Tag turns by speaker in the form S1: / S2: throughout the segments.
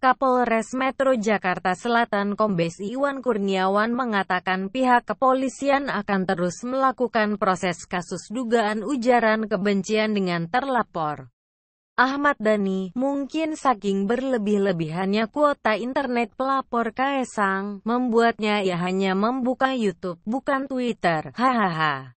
S1: Kapolres Metro Jakarta Selatan Kombes Iwan Kurniawan mengatakan pihak kepolisian akan terus melakukan proses kasus dugaan ujaran kebencian dengan terlapor. Ahmad Dhani, mungkin saking berlebih-lebihannya kuota internet pelapor Kaesang, membuatnya ia hanya membuka YouTube, bukan Twitter, hahaha.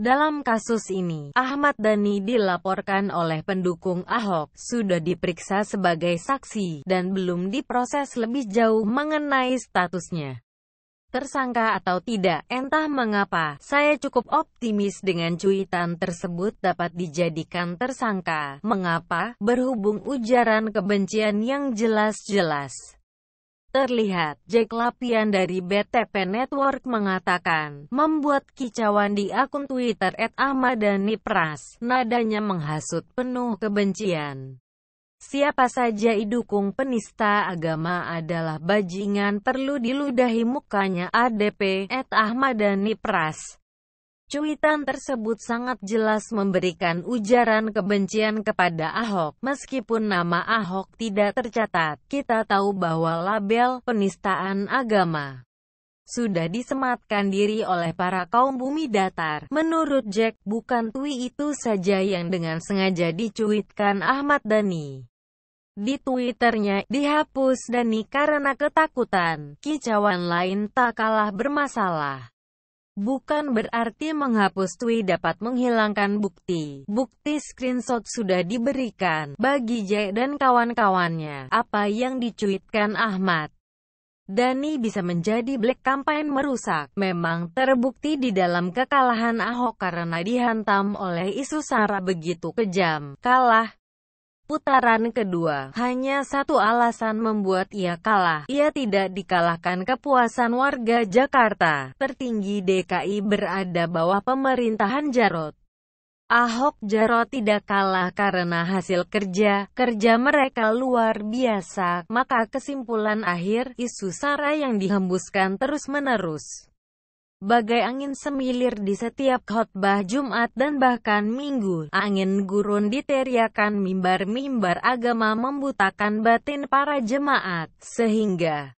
S1: Dalam kasus ini, Ahmad Dhani dilaporkan oleh pendukung Ahok, sudah diperiksa sebagai saksi, dan belum diproses lebih jauh mengenai statusnya. Tersangka atau tidak, entah mengapa, saya cukup optimis dengan cuitan tersebut dapat dijadikan tersangka. Mengapa? Berhubung ujaran kebencian yang jelas-jelas Terlihat, Jack Lapian dari BTP Network mengatakan, membuat kicauan di akun Twitter @ahmadanipras, nadanya menghasut penuh kebencian. Siapa saja idukung penista agama adalah bajingan perlu diludahi mukanya ADP, @ahmadanipras. Cuitan tersebut sangat jelas memberikan ujaran kebencian kepada Ahok. Meskipun nama Ahok tidak tercatat, kita tahu bahwa label penistaan agama sudah disematkan diri oleh para kaum bumi datar. Menurut Jack, bukan tui itu saja yang dengan sengaja dicuitkan Ahmad Dhani. Di Twitternya, dihapus Dhani karena ketakutan. Kicauan lain tak kalah bermasalah. Bukan berarti menghapus tweet dapat menghilangkan bukti. Bukti screenshot sudah diberikan bagi Jay dan kawan-kawannya. Apa yang dicuitkan Ahmad Dani bisa menjadi black campaign merusak. Memang terbukti di dalam kekalahan Ahok karena dihantam oleh isu Sara begitu kejam. Kalah putaran kedua. Hanya satu alasan membuat ia kalah. Ia tidak dikalahkan kepuasan warga Jakarta. Tertinggi DKI berada bawah pemerintahan Jarot. Ahok Jarot tidak kalah karena hasil kerja, kerja mereka luar biasa, maka kesimpulan akhir, isu SARA yang dihembuskan terus-menerus Bagai angin semilir di setiap khotbah Jumat dan bahkan Minggu, angin gurun diteriakan mimbar-mimbar agama membutakan batin para jemaat, sehingga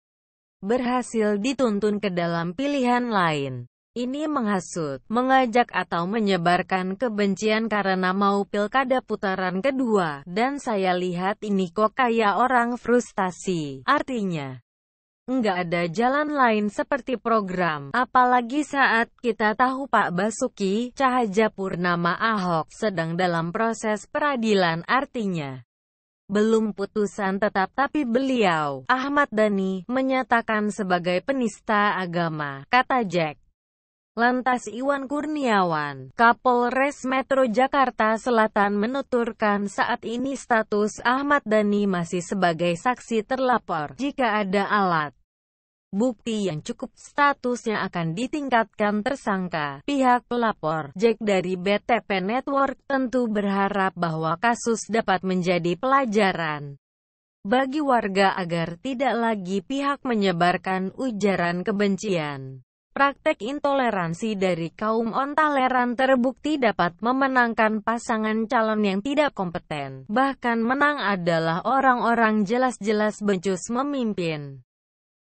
S1: berhasil dituntun ke dalam pilihan lain. Ini menghasut, mengajak atau menyebarkan kebencian karena mau pilkada putaran kedua, dan saya lihat ini kok kayak orang frustasi, artinya. Nggak ada jalan lain seperti program, apalagi saat kita tahu Pak Basuki Purnama Ahok sedang dalam proses peradilan artinya. Belum putusan tetap tapi beliau, Ahmad Dhani, menyatakan sebagai penista agama, kata Jack. Lantas Iwan Kurniawan, Kapolres Metro Jakarta Selatan menuturkan saat ini status Ahmad Dhani masih sebagai saksi terlapor. Jika ada alat bukti yang cukup, statusnya akan ditingkatkan tersangka. Pihak pelapor, Jack dari BTP Network, tentu berharap bahwa kasus dapat menjadi pelajaran bagi warga agar tidak lagi pihak menyebarkan ujaran kebencian. Praktek intoleransi dari kaum ontoleran terbukti dapat memenangkan pasangan calon yang tidak kompeten. Bahkan menang adalah orang-orang jelas-jelas bencus memimpin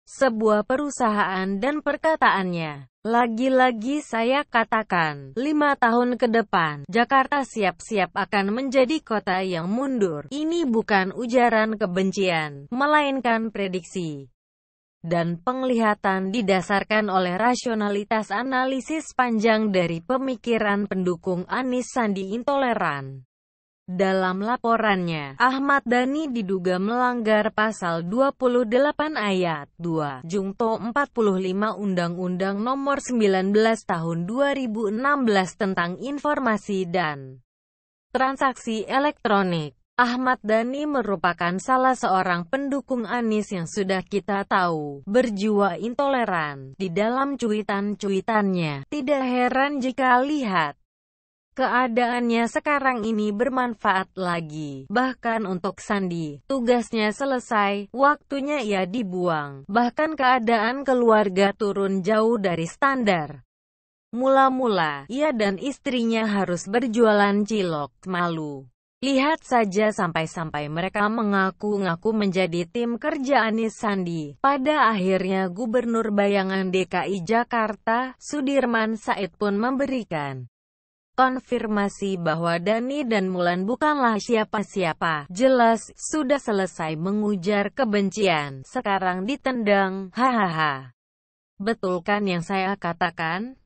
S1: sebuah perusahaan dan perkataannya. Lagi-lagi saya katakan, lima tahun ke depan, Jakarta siap-siap akan menjadi kota yang mundur. Ini bukan ujaran kebencian, melainkan prediksi dan penglihatan didasarkan oleh rasionalitas analisis panjang dari pemikiran pendukung Anis Sandi intoleran. Dalam laporannya, Ahmad Dhani diduga melanggar pasal 28 ayat 2 Jungto 45 Undang-Undang Nomor 19 Tahun 2016 tentang Informasi dan Transaksi Elektronik. Ahmad Dhani merupakan salah seorang pendukung Anis yang sudah kita tahu, berjiwa intoleran. Di dalam cuitan-cuitannya, tidak heran jika lihat keadaannya sekarang ini bermanfaat lagi. Bahkan untuk Sandi, tugasnya selesai, waktunya ia dibuang. Bahkan keadaan keluarga turun jauh dari standar. Mula-mula, ia dan istrinya harus berjualan cilok, malu. Lihat saja sampai-sampai mereka mengaku-ngaku menjadi tim kerja Anies Sandi. Pada akhirnya Gubernur Bayangan DKI Jakarta, Sudirman Said pun memberikan konfirmasi bahwa Dani dan Mulan bukanlah siapa-siapa. Jelas, sudah selesai mengujar kebencian, sekarang ditendang, hahaha. Betulkan yang saya katakan?